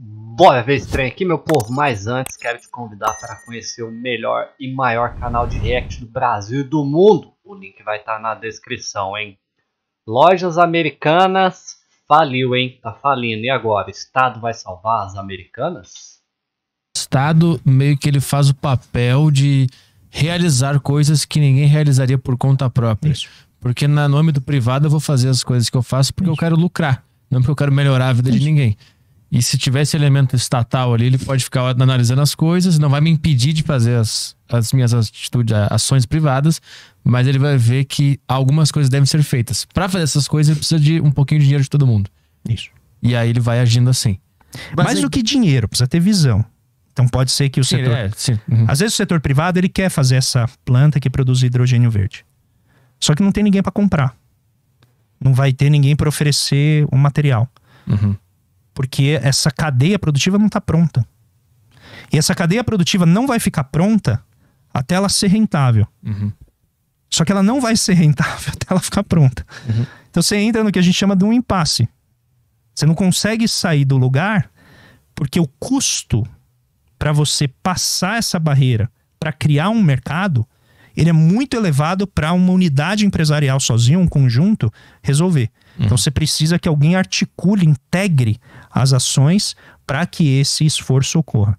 Bora ver esse trem aqui, meu povo. Mas antes, quero te convidar para conhecer o melhor e maior canal de react do Brasil e do mundo. O link vai estar tá na descrição, hein? Lojas americanas faliu, hein? Tá falindo. E agora? Estado vai salvar as americanas? Estado meio que ele faz o papel de realizar coisas que ninguém realizaria por conta própria. Isso. Porque na nome do privado eu vou fazer as coisas que eu faço porque eu quero lucrar, não porque eu quero melhorar a vida de ninguém. E se tivesse elemento estatal ali, ele pode ficar analisando as coisas, não vai me impedir de fazer as, as minhas atitudes, ações privadas, mas ele vai ver que algumas coisas devem ser feitas. Para fazer essas coisas, ele precisa de um pouquinho de dinheiro de todo mundo. Isso. E aí ele vai agindo assim. Mas Mais é do que dinheiro, precisa ter visão. Então pode ser que o sim, setor. É, uhum. Às vezes o setor privado ele quer fazer essa planta que produz hidrogênio verde. Só que não tem ninguém para comprar. Não vai ter ninguém para oferecer o material. Uhum. Porque essa cadeia produtiva não está pronta. E essa cadeia produtiva não vai ficar pronta até ela ser rentável. Uhum. Só que ela não vai ser rentável até ela ficar pronta. Uhum. Então você entra no que a gente chama de um impasse. Você não consegue sair do lugar porque o custo para você passar essa barreira para criar um mercado, ele é muito elevado para uma unidade empresarial sozinha, um conjunto, resolver. Então uhum. Então você precisa que alguém articule, integre as ações para que esse esforço ocorra.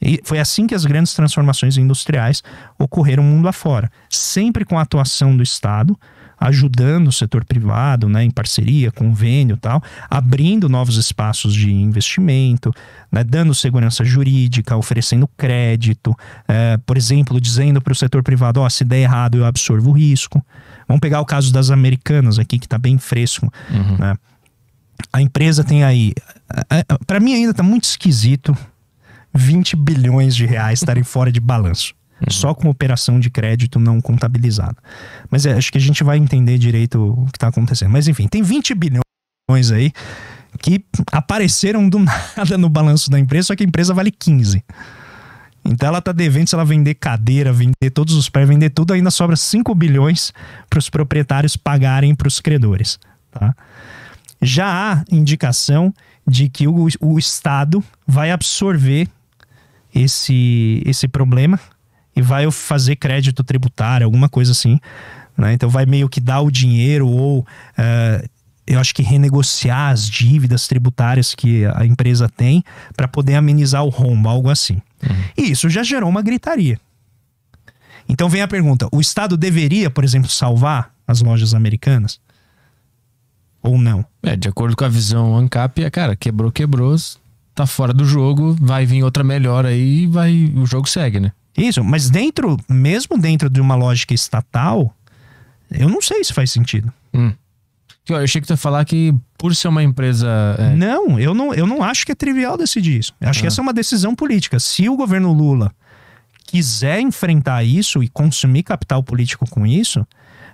E foi assim que as grandes transformações industriais ocorreram mundo afora, sempre com a atuação do Estado, ajudando o setor privado, né, em parceria, convênio tal, abrindo novos espaços de investimento, né, dando segurança jurídica, oferecendo crédito, é, por exemplo, dizendo para o setor privado, ó, oh, se der errado eu absorvo o risco. Vamos pegar o caso das americanas aqui, que está bem fresco, uhum. né? a empresa tem aí. É, é, para mim ainda tá muito esquisito 20 bilhões de reais estarem fora de balanço. Uhum. Só com operação de crédito não contabilizada. Mas é, acho que a gente vai entender direito o que está acontecendo. Mas enfim, tem 20 bilhões aí que apareceram do nada no balanço da empresa, só que a empresa vale 15. Então ela tá devendo, se ela vender cadeira, vender todos os pés, vender tudo, ainda sobra 5 bilhões para os proprietários pagarem para os credores. Tá? já há indicação de que o, o Estado vai absorver esse, esse problema e vai fazer crédito tributário, alguma coisa assim. Né? Então vai meio que dar o dinheiro ou uh, eu acho que renegociar as dívidas tributárias que a empresa tem para poder amenizar o rombo, algo assim. Uhum. E isso já gerou uma gritaria. Então vem a pergunta: o Estado deveria, por exemplo, salvar as lojas americanas? Ou não? É, de acordo com a visão ANCAP, é, cara, quebrou, quebrou, tá fora do jogo, vai vir outra melhor aí e vai, o jogo segue, né? Isso, mas dentro, mesmo dentro de uma lógica estatal, eu não sei se faz sentido. Hum. Eu achei que tu ia falar que por ser uma empresa. É... Não, eu não, eu não acho que é trivial decidir isso. Eu acho ah. que essa é uma decisão política. Se o governo Lula quiser enfrentar isso e consumir capital político com isso,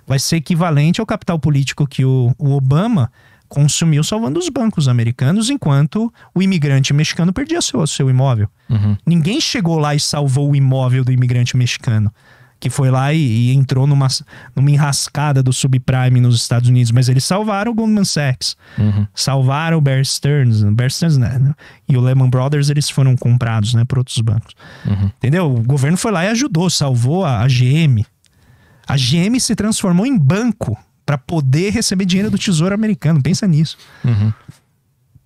vai ser equivalente ao capital político que o, o Obama consumiu salvando os bancos americanos, enquanto o imigrante mexicano perdia seu, seu imóvel. Uhum. Ninguém chegou lá e salvou o imóvel do imigrante mexicano, que foi lá e, e, entrou numa, numa enrascada do subprime nos Estados Unidos. Mas eles salvaram o Goldman Sachs, uhum. salvaram o Bear Stearns, Bear Stearns né? né e o Lehman Brothers, eles foram comprados né, por outros bancos. Uhum. Entendeu? O governo foi lá e ajudou, salvou a, a GM, a GM se transformou em banco para poder receber dinheiro do Tesouro Americano. Pensa nisso. Uhum.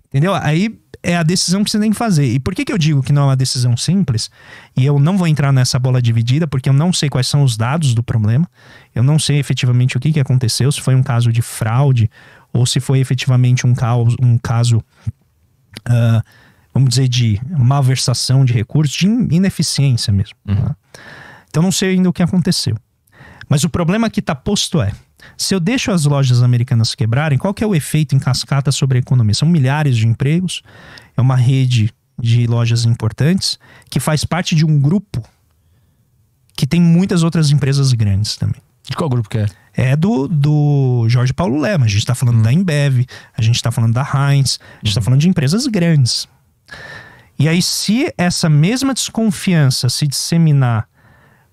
Entendeu? Aí é a decisão que você tem que fazer. E por que, que eu digo que não é uma decisão simples? E eu não vou entrar nessa bola dividida, porque eu não sei quais são os dados do problema. Eu não sei efetivamente o que, que aconteceu, se foi um caso de fraude ou se foi efetivamente um, caos, um caso, uh, vamos dizer, de malversação de recursos, de ineficiência mesmo. Uhum. Tá? Então não sei ainda o que aconteceu. Mas o problema que está posto é: se eu deixo as lojas americanas quebrarem, qual que é o efeito em cascata sobre a economia? São milhares de empregos, é uma rede de lojas importantes que faz parte de um grupo que tem muitas outras empresas grandes também. De qual grupo que é? É do, do Jorge Paulo Lema. A gente está falando uhum. da Embev, a gente está falando da Heinz, a gente está uhum. falando de empresas grandes. E aí, se essa mesma desconfiança se disseminar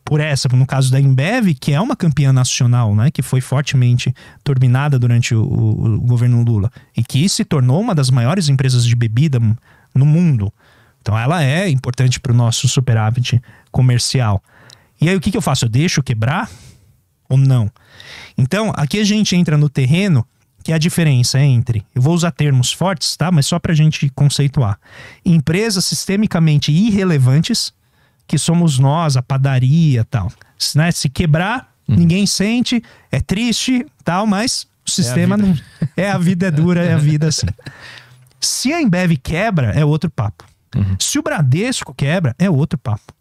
por essa, no caso da Embev, que é uma campeã nacional, né, que foi fortemente turbinada durante o, o, o governo Lula e que se tornou uma das maiores empresas de bebida no mundo. Então ela é importante para o nosso superávit comercial. E aí o que, que eu faço? Eu deixo quebrar ou não? Então aqui a gente entra no terreno que é a diferença entre, eu vou usar termos fortes, tá? Mas só para a gente conceituar, empresas sistemicamente irrelevantes que somos nós, a padaria tal. Né? Se quebrar, uhum. ninguém sente, é triste tal, mas o é sistema é não. É a vida é dura, é a vida assim. Se a Embev quebra, é outro papo. Uhum. Se o Bradesco quebra, é outro papo.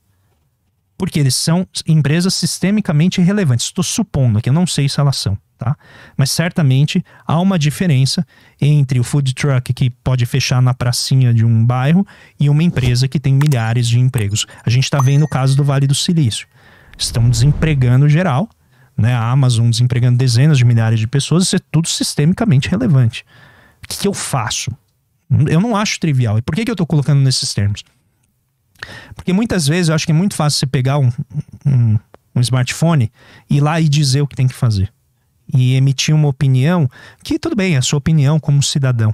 Porque eles são empresas sistemicamente relevantes. Estou supondo que eu não sei se elas são. Tá? Mas certamente há uma diferença entre o food truck que pode fechar na pracinha de um bairro e uma empresa que tem milhares de empregos. A gente está vendo o caso do Vale do Silício. Estão desempregando geral, né? A Amazon desempregando dezenas de milhares de pessoas, isso é tudo sistemicamente relevante. O que, que eu faço? Eu não acho trivial. E por que, que eu estou colocando nesses termos? Porque muitas vezes eu acho que é muito fácil você pegar um, um, um smartphone e ir lá e dizer o que tem que fazer e emitir uma opinião, que tudo bem, é a sua opinião como cidadão.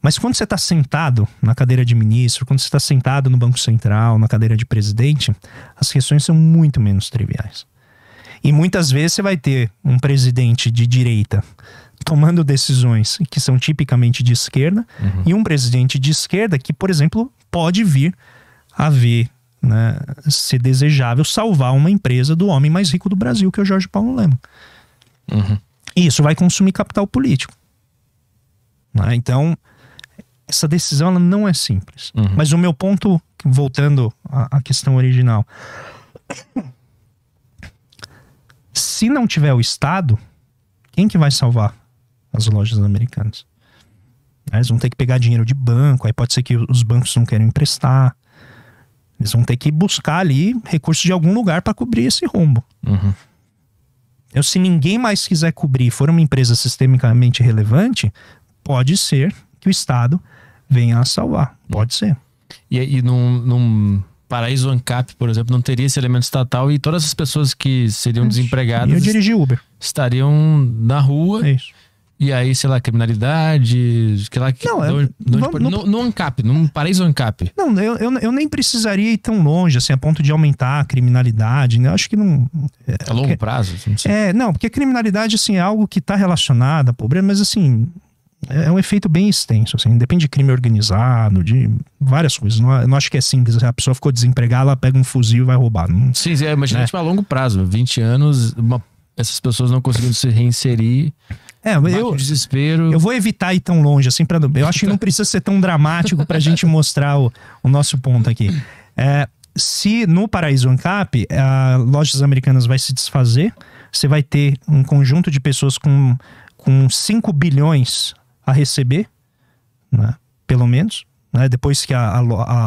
Mas quando você está sentado na cadeira de ministro, quando você está sentado no Banco Central, na cadeira de presidente, as questões são muito menos triviais. E muitas vezes você vai ter um presidente de direita tomando decisões que são tipicamente de esquerda uhum. e um presidente de esquerda que, por exemplo, pode vir a ver né, se desejável salvar uma empresa do homem mais rico do Brasil, que é o Jorge Paulo Lema. Uhum. E isso vai consumir capital político. Né? Então, essa decisão ela não é simples. Uhum. Mas o meu ponto, voltando à, à questão original. Se não tiver o Estado, quem que vai salvar as lojas americanas? Né? Eles vão ter que pegar dinheiro de banco, aí pode ser que os bancos não queiram emprestar. Eles vão ter que buscar ali recursos de algum lugar para cobrir esse rombo. Uhum. Então, se ninguém mais quiser cobrir, for uma empresa sistemicamente relevante, pode ser que o Estado venha a salvar. Pode ser. E, e num, num paraíso ANCAP, por exemplo, não teria esse elemento estatal e todas as pessoas que seriam é desempregadas. Eu Uber. Estariam na rua. É isso e aí, sei lá, criminalidade, sei lá, não, é, onde, não, no, no ANCAP, num paraíso ANCAP. Não, eu, eu, eu, nem precisaria ir tão longe, assim, a ponto de aumentar a criminalidade, né? Eu acho que não... É, a longo porque, prazo? Não é, não, porque a criminalidade, assim, é algo que está relacionado à pobreza, mas, assim, é, é um efeito bem extenso, assim, depende de crime organizado, de várias coisas. Não, é, não acho que é simples, a pessoa ficou desempregada, ela pega um fuzil e vai roubar. Não, Sim, é, imagina né? tipo, a longo prazo, 20 anos, uma, essas pessoas não conseguindo se reinserir é, eu, desespero. Eu vou evitar ir tão longe, assim, pra, eu acho que não precisa ser tão dramático pra gente mostrar o, o nosso ponto aqui. É, se no Paraíso Ancap, a lojas americanas vai se desfazer, você vai ter um conjunto de pessoas com, com 5 bilhões a receber, né, pelo menos, né, depois que a, a,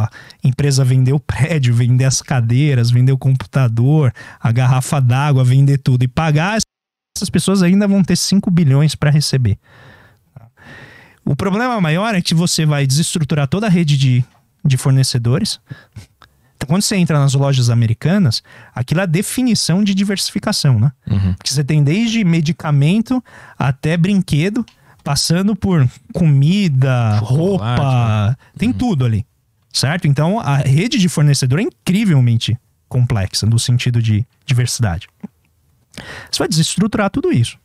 a, empresa vendeu o prédio, vender as cadeiras, vender o computador, a garrafa d'água, vender tudo e pagar essas pessoas ainda vão ter 5 bilhões para receber. O problema maior é que você vai desestruturar toda a rede de, de fornecedores. Então, quando você entra nas lojas americanas, aquilo é a definição de diversificação, né? Uhum. Porque você tem desde medicamento até brinquedo, passando por comida, roupa, né? tem uhum. tudo ali, certo? Então, a rede de fornecedor é incrivelmente complexa no sentido de diversidade. Você vai desestruturar tudo isso.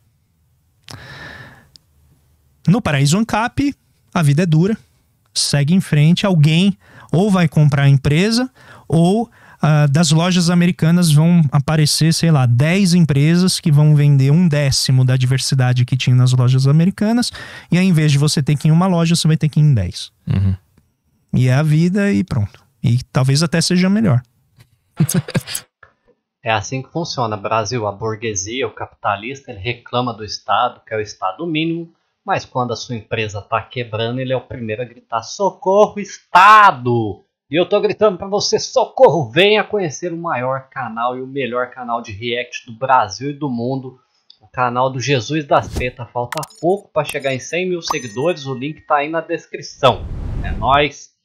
No Paraíso Ancap, a vida é dura, segue em frente, alguém ou vai comprar a empresa ou Uh, das lojas americanas vão aparecer, sei lá, 10 empresas que vão vender um décimo da diversidade que tinha nas lojas americanas, e ao invés de você ter que ir em uma loja, você vai ter que ir em 10. Uhum. E é a vida e pronto. E talvez até seja melhor. É assim que funciona. Brasil, a burguesia, o capitalista, ele reclama do Estado, que é o Estado mínimo, mas quando a sua empresa está quebrando, ele é o primeiro a gritar: socorro, Estado! E eu tô gritando para você, socorro, venha conhecer o maior canal e o melhor canal de react do Brasil e do mundo, o canal do Jesus da Seta. Falta pouco para chegar em 100 mil seguidores, o link tá aí na descrição. É nóis!